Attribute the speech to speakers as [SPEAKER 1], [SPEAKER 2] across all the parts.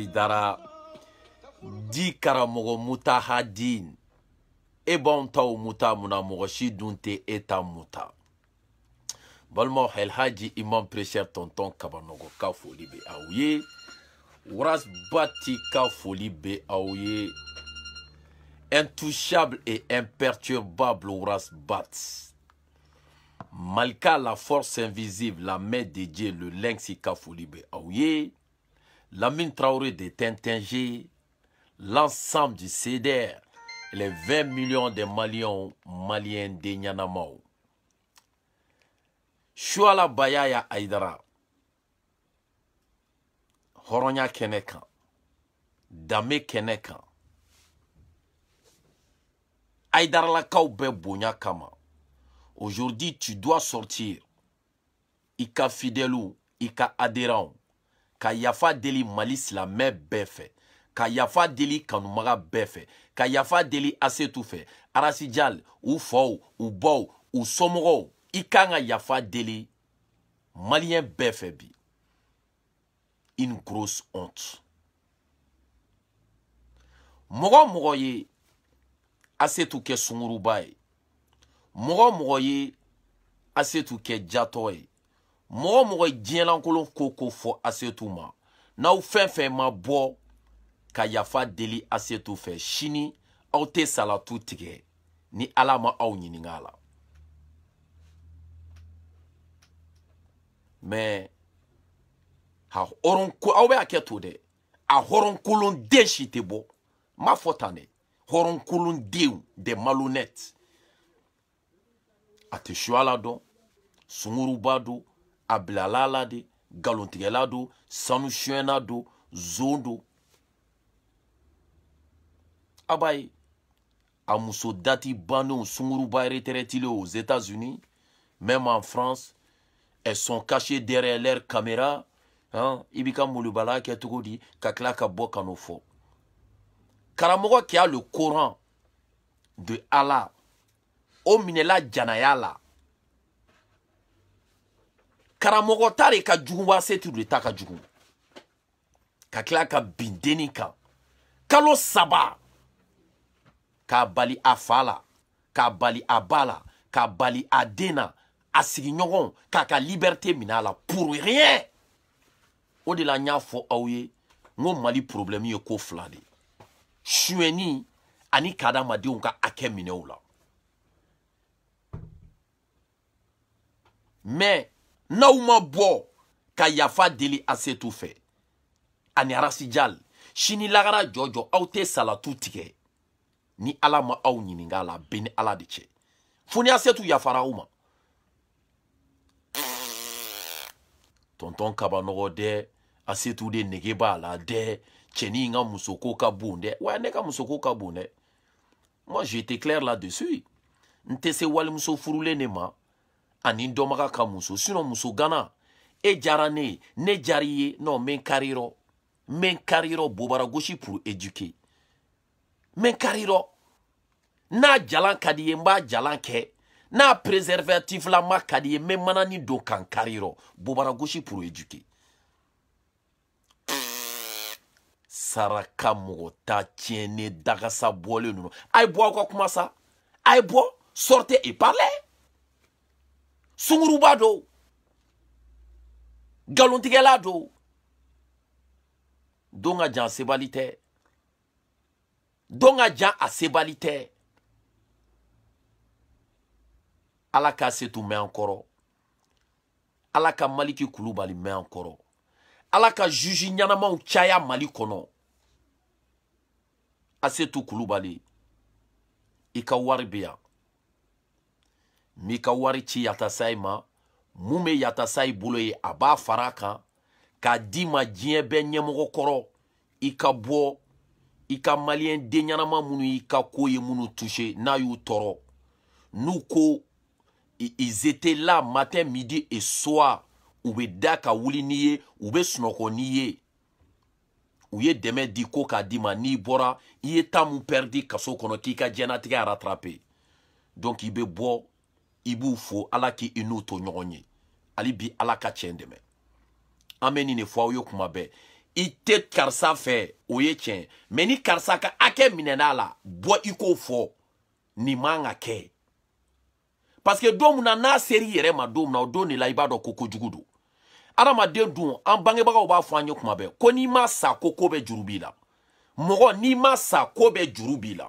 [SPEAKER 1] dara di karamogo muta hadin e b'anw taw muta munna mɔgɔ si dun tɛ e Hadji muta imam prechɛr Tonton Kabanogo ka foli be aw ras warasbati ka foli be intouchable et imperturbable bat malka la force invisible la main de dieu le lynx ka foli be la mine Traoré de Tintingé, l'ensemble du CDR, les 20 millions de Maliens, Maliens de Nyanamao. Chouala Bayaya Aïdara, Horonya Keneka, Dame Kenekan, la Bebonya Kama. Aujourd'hui, tu dois sortir. Ika fidèle, Ika adhérent. ka yafa deli mali silamɛ bɛɛ fɛ ka yafa deli kanubaga bɛɛ fɛ ka yafa deli asetu fɛ arasijal u faw u baw u somɔgɔw i kan ka yafa deli maliyɛn bɛɛ fɛ bi une grosse honte mɔgɔ mɔgɔ ye asetu kɛ sunguruba ye mɔgɔ mɔgɔ ye asetu kɛ jatɔ ye Mwen mwen jen lan koulon koukou fo asetou man. Na ou fen fen man bo. Ka yafa deli asetou fe. Shini. Aote salatou tige. Ni ala man aouni ni nga la. Mwen. Ha oron koulon. Awe aketou de. A oron koulon de shite bo. Ma fotane. Oron koulon de ou. De malounet. Ate shuala do. Sungurou ba do. ablalalade, bilala sanushuenado, zondo. Abaye, abai sanu suyɛnna Banu, aux États-Unis, même en France, elles sont cachées derrière leurs caméras. Hein? Ibika moulubala qui a Kakla Kanofo. Karamogo qui a le Coran de Allah, la Janayala, karamɔgɔ ta de ka jugu wasetu de ta ka jugu ka tila ka bin dennin kan kalo saba k'a bali a fa la k'a bali a ba la k'a bali a den na a sigiɲɔgɔnw k'a ka liberté minɛ a la pour rien o de la n y'a fɔ aw ye n ko mali problème ye ko fila de suɲɛni ani ka adamadenw ka hakɛ minɛw la mais n'aw ma bɔ ka yafa deli asetu fɛ ani arasijal sini lagara jɔjɔ aw tɛ salatu tigɛ ni ala ma aw ɲininga la bɛ ni ala de cɛ fo ni asetu yafara aw ma tɔntɔn kabanɔgɔ dɛ asetu de nege b'a la dɛ cɛni n ka musoko ka bon dɛ wa ne ka musoko ka bon dɛ moi j'étais clair là-dessus n tɛ se walimuso furulen de ma ani dɔnbaga ka muso sinɔn muso gana e jara ne ye ne jari ye nɔn mɛ n karirɔ mɛ n karirɔ bobara gosi pour éduquer mɛ n karirɔ n'a jalan ka di ye n b'a jalan kɛ n'a préservatif lama ka di ye n bɛ manani don ka n karirɔ bobara gosi pour éduquer saraka mɔgɔ ta tiɲɛ ne dagasa bɔlen ninnu a ye bɔ aw ka kuma sa a ye bɔ sortez et parlez sunguruba do galontigɛla do don ka jan a sebali tɛ don ka jan a sebali tɛ ala k'a se tun mɛn an kɔrɔ ala ka maliki kulubali mɛn an kɔrɔ ala ka zuzi ɲɛnamaw caya mali kɔnɔ asetu kulubali i ka wari bɛ yan m'i ka wari ci yatasa i ma mun bɛ yatasa i bolo ye a b'a fara a kan k'a d'i ma diɲɛ bɛɛ ɲɛmɔgɔ kɔrɔ i ka bɔ i ka maliyɛn den ɲɛnama minnu y'i ka ko ye minnu touché n'a y'u tɔɔrɔ n'u ko ils étaient là matin midi et soir u bɛ da ka wuli n'i ye u bɛ sunɔgɔ n'i ye u ye dɛmɛ di ko k'a d'i ma n'i bɔra i ye temps min perdu kaso kɔnɔ k'i ka diɲɛnatigɛ rattraper donc i bɛ bɔ i b'u fo ala k' i n'u to ɲɔgɔn ye hali bi ala ka tiɲɛ dɛmɛ an bɛ nin de fɔ aw ye kuma bɛɛ i tɛ karisa fɛ o ye tiɲɛ mɛ ni karisa ka hakɛ minɛn'a la bɔ i k'o fɔ nin man ka kɛ paseke don min na n'a ser'i yɛrɛ ma don min na o don de la i b'a dɔn ko kojugu don adamaden dun an bangebagaw b'a fɔ an ye kuma bɛɛ ko n'i ma sa ko ko bɛ juru b'i la mɔgɔ n'i ma sa ko bɛ juru b'i la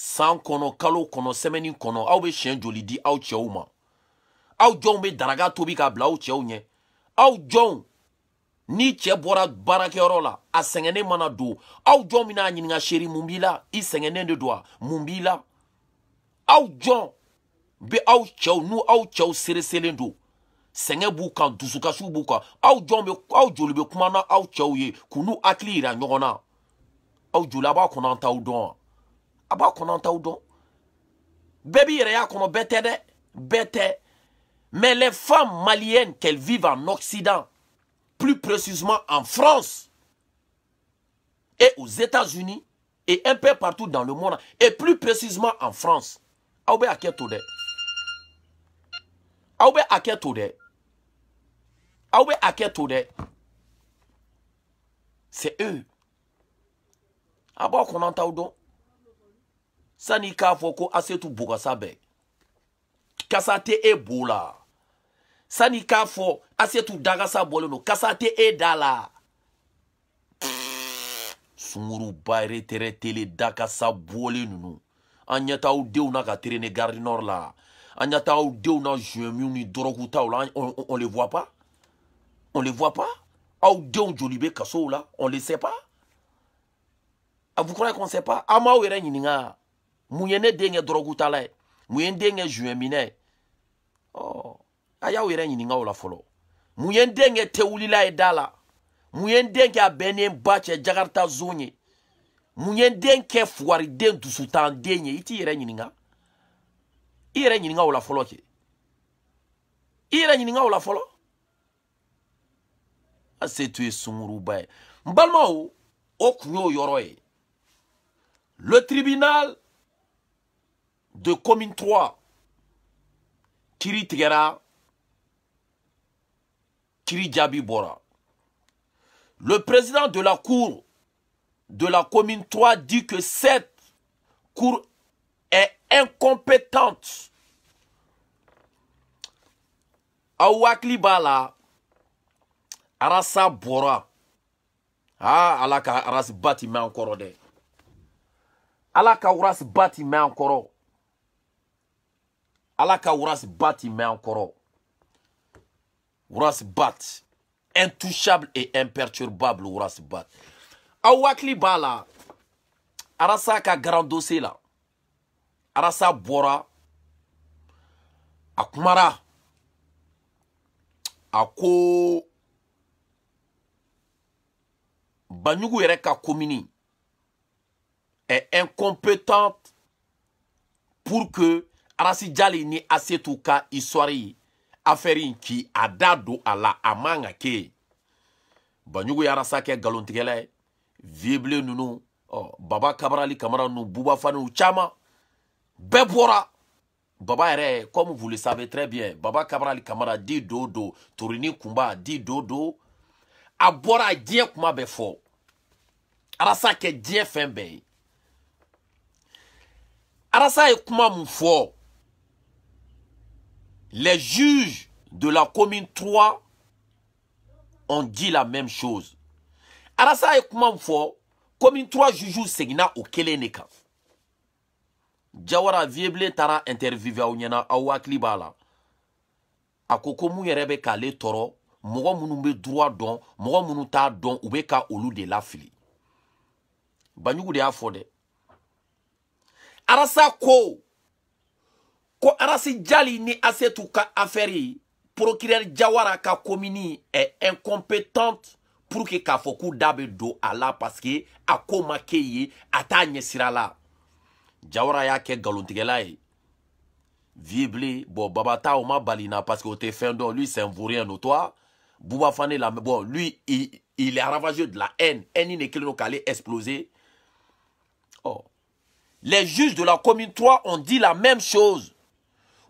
[SPEAKER 1] San konon, kalon konon, semenin konon, awe chen joli di awe che ouman. Awe joun me daraga tobi kabla awe che ounyen. Awe joun, ni che borak barak yorola, a sengene manadou. Awe joun minan njine nga sheri moumila, i sengene ndedoua, moumila. Awe joun, be awe che ou, nou awe che ou sere sere ndou. Sengene boukan, dousou kachou boukan. Awe joun me, awe joul be koumana awe che ouye, kou nou atli iran yonkona. Awe joul abak konan ta ou doan. a b'a qu'on y'a mais les femmes maliennes qu'elles vivent en Occident plus précisément en France et aux États-Unis et un peu partout dans le monde et plus précisément en France a c'est eux a qu'on sani k'a fɔ ko asetu bugasa bɛ kasa tɛ e bo la sani k'a fɔ asetu dagasa bɔlen don kasa tɛ e da la sunguruba reteretele dakasa bɔlen nunu an ɲɛ t'aw denw na ka tere ne garde nord la an ɲɛ t'aw denw na zuwɛmiw ni dɔrɔkutaw la on, on, on les voit pas on les voit pas aw denw joli bɛ kasow la on les sait pas a vous croyez qu'on sait pas an m'aw yɛrɛ ɲininka mun ye ne denkɛ dɔrɔgutala ye mun ye n den kɛ ye ɔ a y'aw yɛrɛ ɲininka o la fɔlɔ mun ye n den tewulila ye da la mun ye n den a bɛɛ ni n ba cɛ jakarita zon ye mun ye n den kɛ fugariden dusutan ye i t'i yɛrɛ ɲininka i yɛrɛ ɲininka o la fɔlɔ kɛ i yɛrɛ ɲininka o la fɔlɔ a se tun ye sunkuruba ye n balimaw o kun y'o yɔrɔ ye le tribunal de commune 3 kiri Tigera, kiri Djabi Bora. le président de la cour de la commune 3 dit que cette cour est incompétente Aouakli Bala. arasa Bora. ah, Alaka Aras batima encore. ti Alaka Aras kɔrɔ ala ka bat y met an kɔrɔ bat, intouchable et imperturbable Wras bat. Awakli b'a la arasa ka grand dossier la arasa Bora. a kumara a ko komini est incompétente pour que Arasi jali ni asetu ka isɔri afɛri in k'i a da don a la arasa ke galontigɛla ye viebile nunu oh baba kabrali kamara ninnu bubafaniw caman bɛɛ bɔra baba yɛrɛ comme vous le savez très bien baba kabrali kamara di do do torini kunba di do do a bɔra diɲɛ kuma bɛɛ fɔ arasa kɛ diɲɛ fɛn bɛɛ ye arasa ye kuma mun fɔ Les juges de la commune 3 ont dit la même chose. Arasa et kuma commune 3 juju segna o Keleneka. Jawara Vieble tara interviewé au Nyan'a aw Waklibala. A yerebe ka le toro, k'ale toro, don ubeka droit don, ka olu de fili. Banyou de y'a Arasa ko ko arasi jali ni asetu ka affaire procureur jawara ka komini est incompétente pour que k'a foku dabe do la parce que a ko jawara y'a ke nkalontigɛla vibli bon babata o balina parce que o lui c'est un vaurien no toi la bon lui il, il est ravageux de la haine haine ne kelen k'ale oh les juges de la commune 3 ont dit la même chose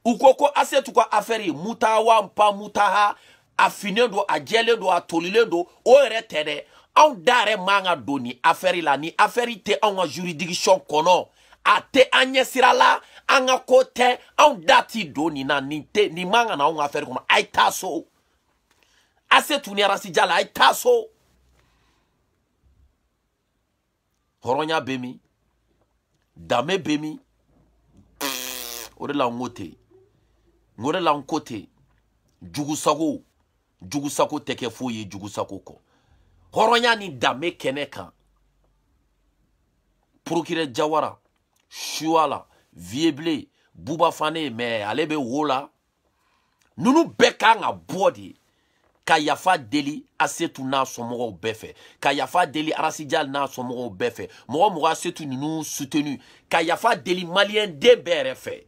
[SPEAKER 1] u ko ko a se t'u ka affaire ye mutawa npa mutaha a finnen don a jɛlen don a tolilen don o yɛrɛ tɛ dɛ anw da yɛrɛ man ka don nin affaire la nin affaire tɛ anw ka juridiction kɔnɔ a tɛ an ɲɛsira la an ka ko tɛ anw da ti don nin na nin tɛ nin man ka na anw ka affaire kɔnɔ a ye taa so a se t'u ni arasija la a ye taa so hɔrɔnya bɛ min danbe bɛ min o de la n ko ten o de la n ko ten jugusago jugusago tɛ kɛ foyi ye jugusago kɔ hɔrɔnya ni danbe kɛnɛ kan procureur jawara suwa la viebile buba fane mɛ ale bɛ wo la ninnu bɛɛ kan ka bɔ de ka yafa deli asetu n'a sɔmɔgɔw bɛɛ fɛ ka yafa deli arasijal n'a sɔmɔgɔw bɛɛ fɛ mɔgɔ mɔgɔ asetu ninnu sutenu ka yafa deli maliyɛn den bɛɛ yɛrɛ fɛ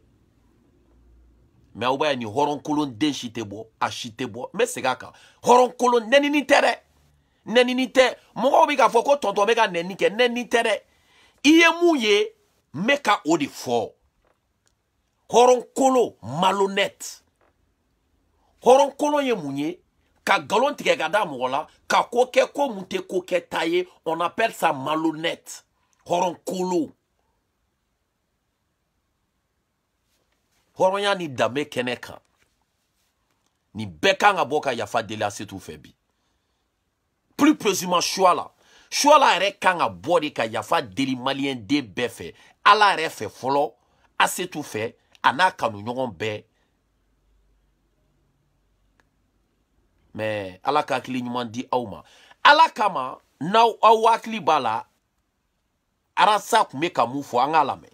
[SPEAKER 1] mɛ aw b'a ye nin hɔrɔnkolon den si tɛ bɔ a si tɛ bɔ n bɛ segin a kan hɔrɔnkolon nɛnini tɛ dɛ nɛnini tɛ mɔgɔw bɛ k'a fɔ ko tɔntɔn bɛ ka nɛni kɛ nɛnini tɛ dɛ i ye mun ye n bɛ ka o de fɔ hɔrɔnkolo malonɛte hɔrɔnkolon ye mun ye ka galon tigɛ ka da mɔgɔ la ka ko kɛ ko mun tɛ ko kɛta ye on appelle ça malhonnête hɔrɔnkolo hɔrɔnya ni danbe kɛnɛ kan nin bɛɛ kan ka bɔ ka yafa deli a se t'u fɛ bi plus précisément suala suala yɛrɛ kan ka bɔ de ka yafa deli maliyɛnden bɛɛ fɛ ala yɛrɛ fɛ fɔlɔ a se t'u fɛ a n'a kanuɲɔgɔn bɛɛ mɛ ala ka hakili ɲuman di aw ma ala kama n'aw aw hakili b'a la arasa tun bɛ ka mun fɔ an k'a lamɛn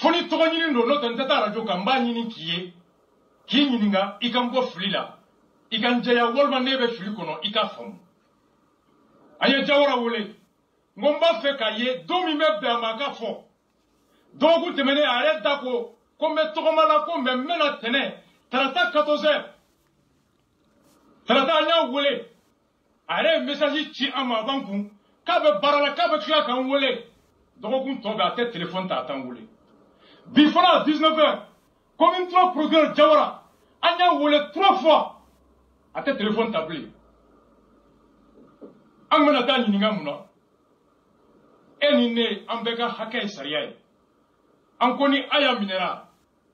[SPEAKER 2] fo ni tɔgɔ ɲini don n'o tɛ n tɛ taa arajo kan n b'a ɲini k'i ye k'i ɲininka i ka n bɔ fili la i ka n jɛya walima ne bɛ fili kɔnɔ i ka faamu a ye jawara wele n ko n b'a fɛ k'a ye don min bɛ bɛn a ma a ka fɔ dɔgɔkun tɛmɛnen a yɛrɛ da ko ko n bɛ tɔgɔma la ko mɛ n bɛna tɛnɛ tarata quatorze heures tarata an y'a wele a yɛrɛ ye message ci an ma a b'an kun k'a bɛ baara la k'a bɛ tila k'an wele dɔgɔkun tɔ bɛ a tɛ téléphone ta a t'an wele bi fana à 19 heures commune 3 procureur jawara an y'a wele trois fois a tɛ téléphone ta bilen an bɛna taa ɲininka mun na e ni ne an bɛɛ ka hakɛ ye sariya ye an ko ni a y'a minɛra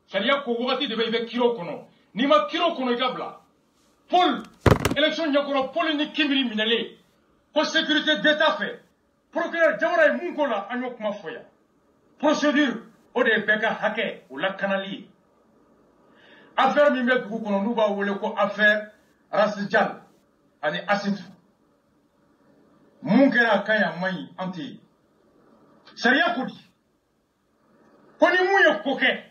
[SPEAKER 2] sariya ko wagati de bɛ i bɛ kiro kɔnɔ n'i ma kiro kɔnɔ i ka bila pol élection ɲɛkɔrɔ pol ni kinbiri minɛlen ko sécurité d'état fɛ procureur jawara ye mun ko la an y'o kuma fɔ yan procédure o de ye bɛɛ ka hakɛ o lakanali ye affaire min bɛ dugu kɔnɔ n'u b'a wele ko affaire rasijal ani asitu mun kɛra a kan yan man ɲi an tɛ yen sariya ko di ko ni mun ye ko kɛ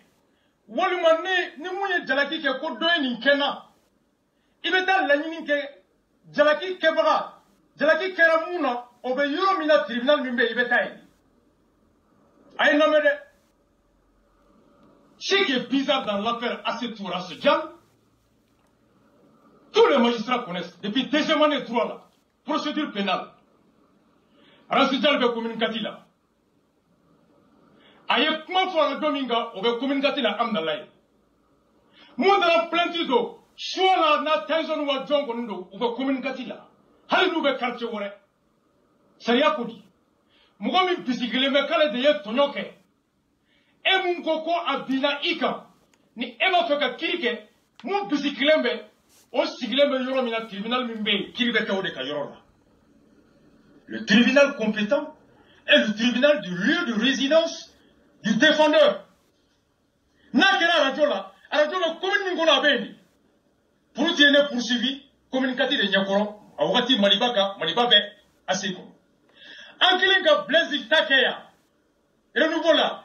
[SPEAKER 2] walima ne ni mun ye jalaki kɛ ko dɔ ye nin kɛ n na i bɛ taa laɲini kɛ jalaki kɛbaga jalaki kɛra mun na o bɛ yɔrɔ min na tribunal min bɛ yen i bɛ taa yen a ye lamɛn dɛ Ce qui est bizarre dans l'affaire Assetoura Sejal, tous les magistrats connaissent, depuis deuxième année 3 là, procédure pénale. Rassidjal bɛ communicati la. A ye kuma fɔ a la don min kan o bɛ communicati la Amidala ye. Mun nana plainte don, suwa la n'a tension wa jɔn kɔni don, u bɛ communicati la. Hali n'u bɛ quartier wɛrɛ. Sariya ko di. Mɔgɔ min bisigilen bɛ k'ale de ye tɔɲɔ kɛ. e mun ko ko a binna i kan ni e b'a fɛ ka kiri kɛ mun bisigilen bɛ o sigilen bɛ yɔrɔ min na tribunal min bɛ yen kiri bɛ kɛ o de ka yɔrɔ la le tribunal compétent est le tribunal du lieu de résidence du défendeur n'a kɛra arajo la arajo la commune min kɔnɔ a bɛ yen de pour tiɲɛ ne poursuivi communicati de ɲɛkɔrɔ a wagati maliba kan maliba bɛ a se kɔnɔ an kelen ka blaise ta kɛ yan renouveau la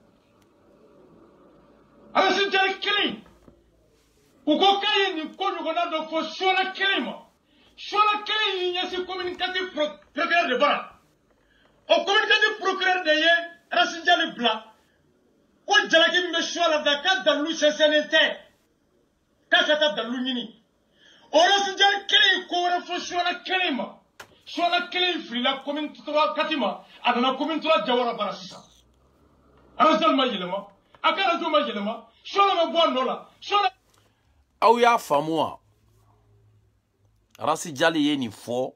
[SPEAKER 2] ala si jari kelen u ko k'a ye nin ko ɲɔgɔnna dɔ fɔ suwala kelen ma suwala kelen y'i ɲɛsin communicative procureur de bara o communicative procureur de ye rasinjali bila ko jalaki min bɛ suwa la da ka dalilu sɛnsɛnnen tɛ k'a ka taa dalilu ɲini o rasinjali kelen ye ko wɛrɛ fɔ suwala kelen ma suwala kelen in filila commune trois kati ma a nana commune trois jawara bara sisan rasinjali ma yɛlɛma a kɛra jo ma yɛlɛma sɔɔni bɛ bɔ
[SPEAKER 1] a nɔ y'a jali ye ni fo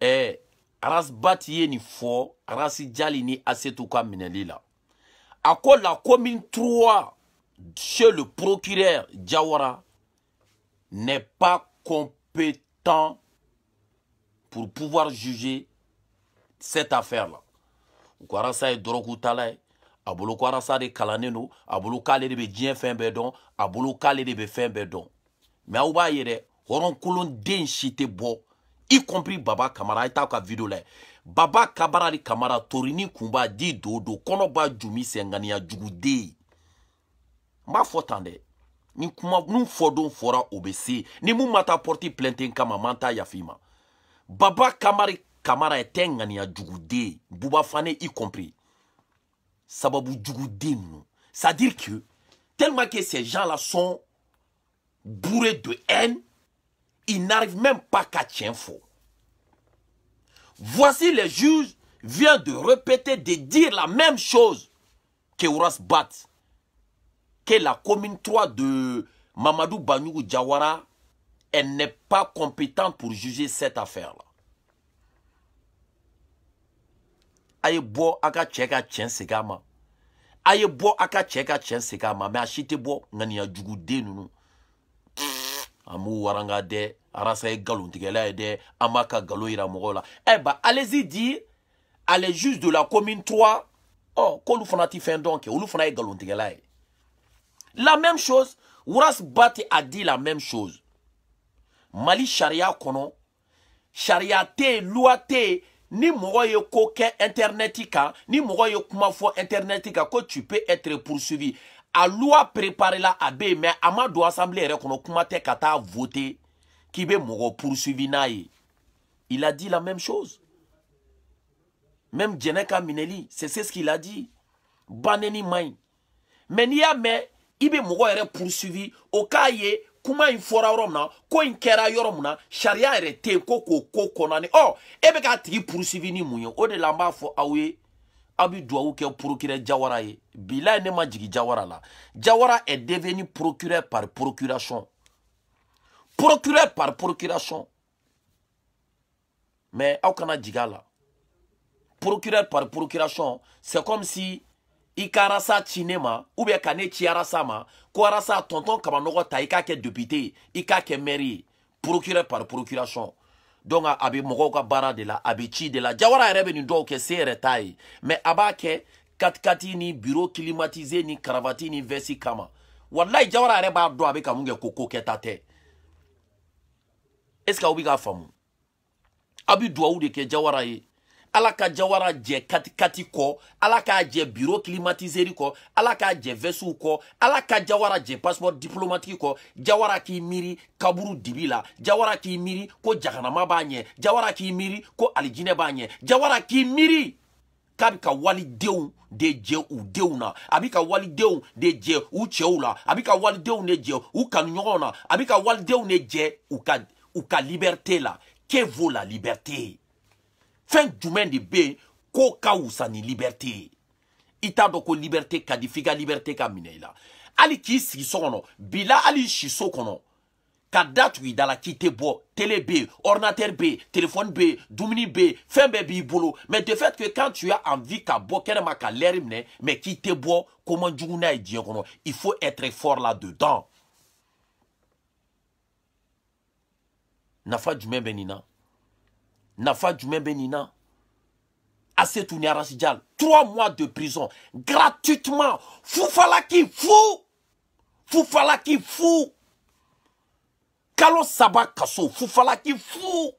[SPEAKER 1] eh aras bat ye ni fo rasi jali ni asetu ka minɛli la a la commune 3 chez le procureur jawara n'est pas compétent pour pouvoir juger cette affaire là Ou ko arasa ye a bolo ko arasa de kalannen do a bolo k'ale de bɛ diɲɛ fɛn bɛɛ dɔn a bolo k'ale de bɛ fɛn bɛɛ dɔn mɛ aw b'a ye dɛ hɔrɔnkolonden si tɛ bɔ y compris baba kamara i t'a ka video la baba kabara de kamara torini kunba di dodo kɔnɔ b'a jumi sɛnganiya juguden ye n b'a fɔ tan dɛ ni kuma n'u fɔdon fɔra o bɛ se ni mun ma taa pɔrti plɛnten kama man t'a yafi ma baba kamari kamara ye tɛ ŋaniya juguden ye bubafane y compris sababu c'est à dire que tellement que ces gens là sont bourrés de haine ils n'arrivent même pas qu'à tient voici les juges vient de répéter, de dire la même chose que Ouras Bat, que la commune 3 de Mamadou Banyou Djawara, elle n'est pas compétente pour juger cette affaire-là. a ye bɔ a ka cɛ ka tiɲɛ segin a ma a ye bɔ a ka cɛ ka tiɲɛ segin a ma mɛ a si tɛ bɔ ŋaniya juguden ninnu an b'u waranga dɛ arasa ye galontigɛla ye dɛ an b'a ka galo yira mɔgɔw la ɛ eh ba allez-y di allez juste de la commune 3 ɔ k'olu fana ti fɛn dɔn kɛ olu fana ye galontigɛla ye la même chose wuras bate a dit la même chose mali sariya kɔnɔ sariya tɛ yen luwa tɛ yen ni mɔgɔ ye internetika. internetika, ni mɔgɔ ye kuma internetika. ko tu peux être poursuivi a loi préparela a abe, mais Amadou assemblée yɛrɛ kɔnɔ kuma k'i be poursuivi n'a il a dit la même chose même Jeneka Mineli, c'est ce qu'il a dit Baneni main. n'i A me, i bɛ mɔgɔ poursuivi okaye, kuma in romna, ko in kɛra yɔrɔ min ko k'o ko kɔnɔni ɔ e bɛ k'a tigi ni mun o de lamba fo ke jawara ye bi la ne ma jigin jawara la jawara est devenu procureur par procuration procureur par procuration mais aw kana jigala. procureur par procuration c'est comme si i ka arasa ci ne ma ubiyɛn ka ne ci arasa ma ko arasa tɔntɔn kabanɔgɔ ta i k'a kɛ depute i k'a kɛ mɛri ye procureur par procuration donc a bɛ mɔgɔw ka baara de la a bɛ ci de la jawara yɛrɛ bɛ nin dɔw kɛ se yɛrɛ t'a ye mɛ a b'a kɛ katikati ni bureau climatisé ni karavati ni vɛsi kama walayi jawara yɛrɛ b'a dɔn a bɛ ka mun kɛ ko ko kɛta tɛ est ce que aw bɛ k'a faamu aw bɛ duwawu de kɛ jawara ye ala ka jawara jɛ katikati kɔ ala k'a jɛ biro klimatizeri kɔ ala k'a jɛ vɛsuw kɔ ala ka jawara jɛ pasipɔri diplomatiki kɔ jawara k'i miiri kaburu dibi la jawara k'i miiri ko jaganama b'a ɲɛ jawara k'i miiri ko alijinɛ b'a ɲɛ jawara k'i miiri k'a bi ka walidenw de jɛ u denw na a bi ka walidenw de jɛ u cɛw la a bi ka walidenw de jɛ u kanuɲɔgɔnw na a bi ka walidenw de jɛ u ka u ka liberté la que vo la liberté fɛn jumɛn de bɛ yen k'o ka wusa ni liberté ye i t'a dɔn ko liberté ka di f'i ka liberté ka minɛ i la hali k'i sigi so kɔnɔ bi la hali si so kɔnɔ ka da tugu i da la k'i tɛ bɔ télé bɛ yen ordinateur bɛ yen téléphone bɛ yen dumuni bɛ yen fɛn bɛɛ b'i bolo mais de fait que quand tu as envie ka bɔ kɛnɛma ka l'heure minɛ mais k'i tɛ bɔ ko man jugu n'a ye diɲɛ kɔnɔ il faut être fort là dedans nafa jumɛn bɛ nin na. Nafa Benina, Benina, Assetou jal trois mois de prison, gratuitement. qui fou qui fou Kalo Saba foufala qui fou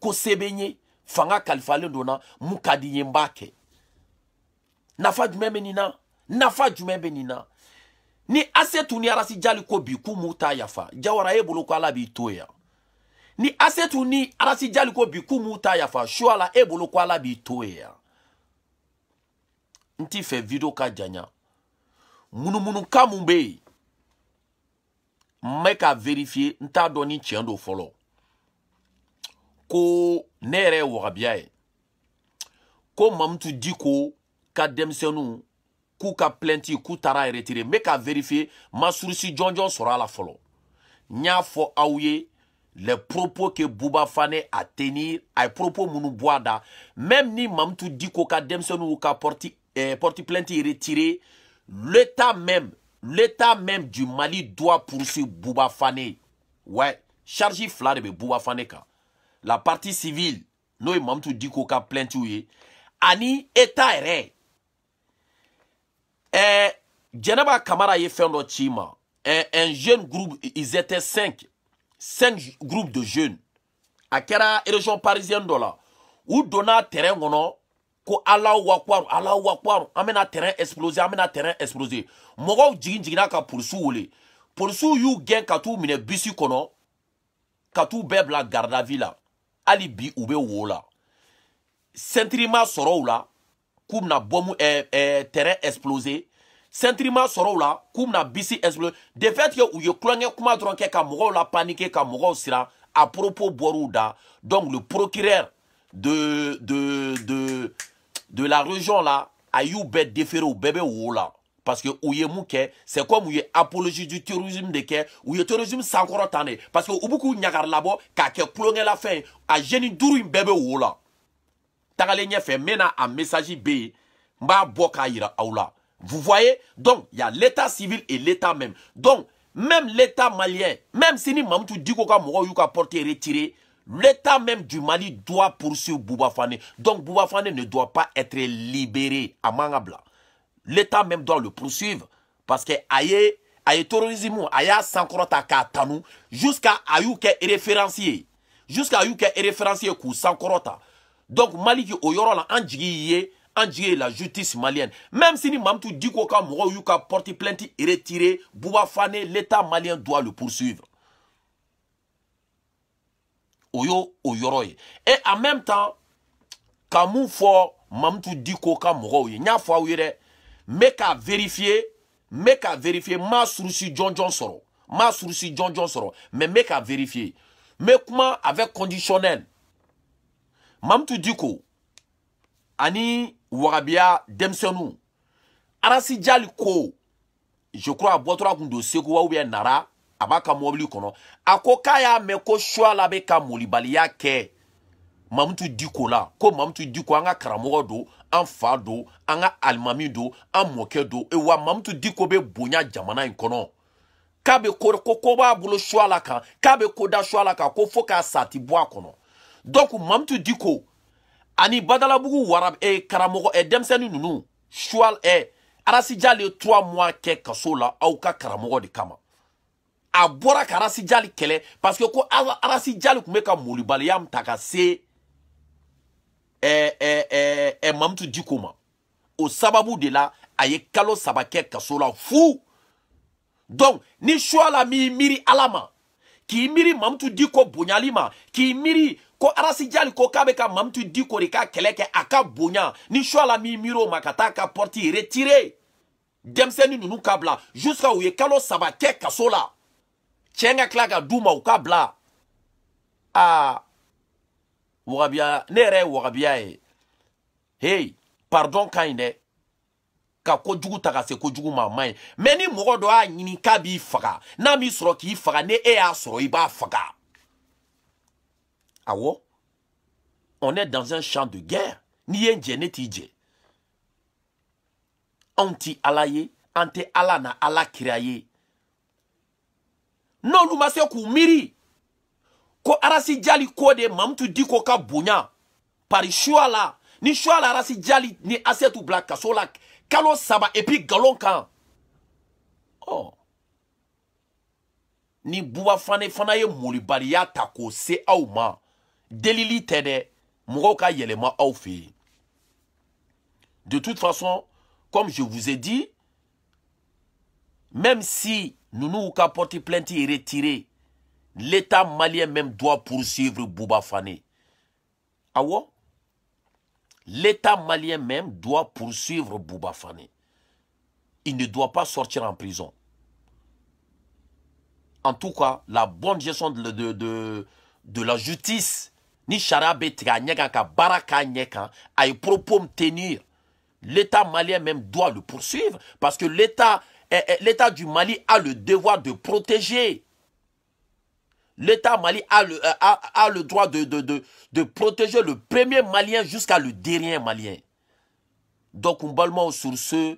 [SPEAKER 1] Kosebenye, Fanga Kalifale Dona, Moukadi Yembake. Nafa Benina, Nafa Benina. Ni Assetou Niarasijal ko bi yafa. Jawara e ni asetu ni arasijali ko bi kumu ta yafa suala e bolo ko ala b'i to ye yan n video ka janya munumunuka mun bɛ yen n bɛ ka vérifier n t'a dɔn ni tiɲɛ don fɔlɔ ko ne yɛrɛ ye e. ko mamutu diko ka denmisɛnninw k'u ka plainte k'u taara e retiré n bɛ ka vérifier n ma surusi jɔnjɔn sɔrɔ la fɔlɔ n y'a fɔ ye les propos que Bouba Fane a tenir ay propos minnu bɔ a da même ni Mamutu Diko ka denmisɛnninw ka porti eh, porti plainte retiré l'état même l'état même du Mali doit poursuivre Bouba Fane ouais charge fila de bɛ Bouba Fane kan la partie civile n'o ye Mamutu Diko ka plaintiw ye ani état yɛrɛ ɛɛ eh, Jɛnɛba Kamara ye fɛn dɔ ci i ma un eh, un jeune groupe ils étaient cinq cinq groupes de jeunes a kɛra région parisienne dɔ la u donna terrain kɔnɔ ko alahu akbar alahu akbar an bɛna terrain exploser an bɛna terrain exploser mɔgɔw jigin jiginna ka polisiw wele polisiw y'u gɛn ka t'u minɛ bisi kɔnɔ ka t'u bɛɛ bila gardavi la hali bi u bɛ wo la sɛntiri ma sɔrɔ u la k'u bɛna bɔmu ɛɛ eh, ɛɛ eh, terrain exploser sentiment sɔrɔ u la k'u na bisi esble, de fait que ou ye kulonkɛ kuma dɔrɔn ka la paniquer ka mɔgɔw à propos boruda. donc le procureur de de de de la région là a eu bête déféré au bébé parce que ou yé mun c'est comme u apologie du terrorisme de kɛ ou terrorisme sans tan parce que ubuku b'u labo ɲagari plonge la kɛ la fin, a jeune duuru bébé wola. bɛ wo la tagalen ɲɛfɛ a message B mba boka b'a aula. Vous voyez Donc, il y a l'état civil et l'état même. Donc, même l'état malien, même si ni Mamoutou Dikoka Moro porté retiré, l'état même du Mali doit poursuivre Bouba Fane. Donc, Boubafane ne doit pas être libéré à Mangabla. L'état même doit le poursuivre. Parce que aye, aye terrorisme, aya sankorota katanu. jusqu'à ayouke référencier Jusqu'à ayouke référencier kou sankorota. Donc, Mali qui au la en an la justice malienne même si mamtou diko ka mɔgɔw y'u ka porte plainte retiré buba fane l'état malien doit le poursuivre Oyo oyoroye. et en même temps ka Mamtou diko ka mɔgɔw n'y a y'a vérifier mais vérifier ma surusi John soro Soro. ma John John soro mais mais bɛ vérifier mais comment avec conditionnel Mamtou diko ani wagabiya denmisɛnninw arasi jali ko je crois a bɔtɔra kun don segu wa ubiyɛn nara a b'a ka mɔbili kɔnɔ a ko k'a y'a mɛn ko suala bɛ ka molibaliya kɛ mamutu diko la ko mamutu diko an ka karamɔgɔ don an fa don an ka alimami don an mɔkɛ don e wa mamutu diko bɛ bonya jamana in kɔnɔ k'a bɛ ko ko ko b'a bolo suala kan k'a bɛ ko da suala kan ko fo k'a sati bɔ a kɔnɔ donc mamutu diko ani badalabugu wara e, eh, karamɔgɔ e, eh, denmisɛnnin ninnu suwal e, eh, arasijali trois mois kɛ kaso la aw ka karamɔgɔ de kama a bɔra ka arasijali kɛlɛ parce que ko arasijali tun bɛ ka molibaliya min ta ka se ɛ ɛ ɛ ɛ mamutu diko ma o sababu de la a ye kalo saba kɛ kaso la fu donc ni suwala m'i miiri ala ma k'i miiri mamutu diko bonyali ma k'i miiri ko arasijali ko k'a ka mamutu diko de ka kɛlɛ kɛ a ka bonya ni suala mi miro makata ma ka taa ka pɔriti retire denmisɛnnin nunu kabla bila jusqu'à ye kalo saba kɛ kaso la cɛ ka tila ka d'u u ka a wabia ne yɛrɛ wagabiya ye hey pardon ka ka kojugu ta ka se kojugu ma e. a man ni mɔgɔ dɔ a ɲini k'a b'i faga n'a m'i sɔrɔ k'i faga ne e y'a sɔrɔ i b'a faga awo On est dans un champ de guerre. Ni njenetije. Anti alaye, anti alana ala kiraye. nonu ma ko arasi jali ko de di koka ka pari la ni suya la arasi jali ni asetu bila kasola la kalo saba epi galon oh. ni buba fane fana ye molibaliya ta k'o se auma. ma delili de toute façon comme je vous ai dit même si nous nous porté plainte et retiré, l'état malien même doit poursuivre Bouba Fane l'état malien même doit poursuivre Bouba Fane il ne doit pas sortir en prison en tout cas la bonne gestion de, de, de la justice ni Shara bɛ tigɛ Baraka ɲɛ kan ka a ye propos tenir l'état malien même doit le poursuivre parce que l'état eh, eh, l'état du Mali a le devoir de protéger l'état malien a le eh, a, le droit de, de de de protéger le premier malien jusqu'à le dernier malien donc mbalima sur ce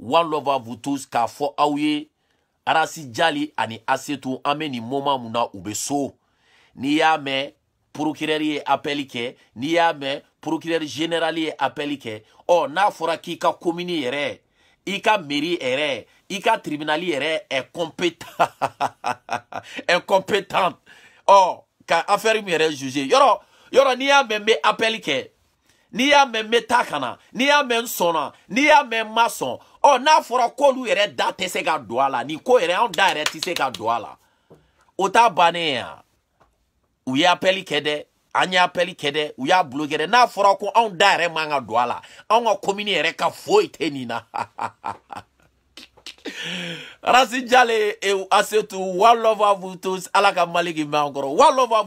[SPEAKER 1] one love à vous tous k'a fo aouye arasi jali ani asetu Ameni moment niame n'i procureur ye appel kɛ n'i y'a mɛn procureur général ye appel kɛ ɔ n'a fɔra k'i ka commune yɛrɛ i ka mairie yɛrɛ i ka tribunal yɛrɛ est compétent incompétent e ɔ ka affaire min yɛrɛ juger yɔrɔ yɔrɔ n'i y'a mɛn n bɛ appel kɛ n'i y'a mɛn n bɛ taa ka na n'i y'a mɛn n sɔnna n'i y'a mɛn n ma sɔn ɔ n'a fɔra k'olu yɛrɛ da tɛ se ka don a la nin ko yɛrɛ anw da yɛrɛ tɛ se ka don a la o t'a bannen ye wa. u apeli kede kɛ dɛ an ye apɛli kɛ dɛ u y'a bulo kɛ dɛ n'a fɔra ko anw da yɛrɛ man ka don a la anw ka komini yɛrɛ ka foyi tɛ nin na rasi jale e asetu wa love à vous tous ala ka maliki mɛn kɔrɔ love à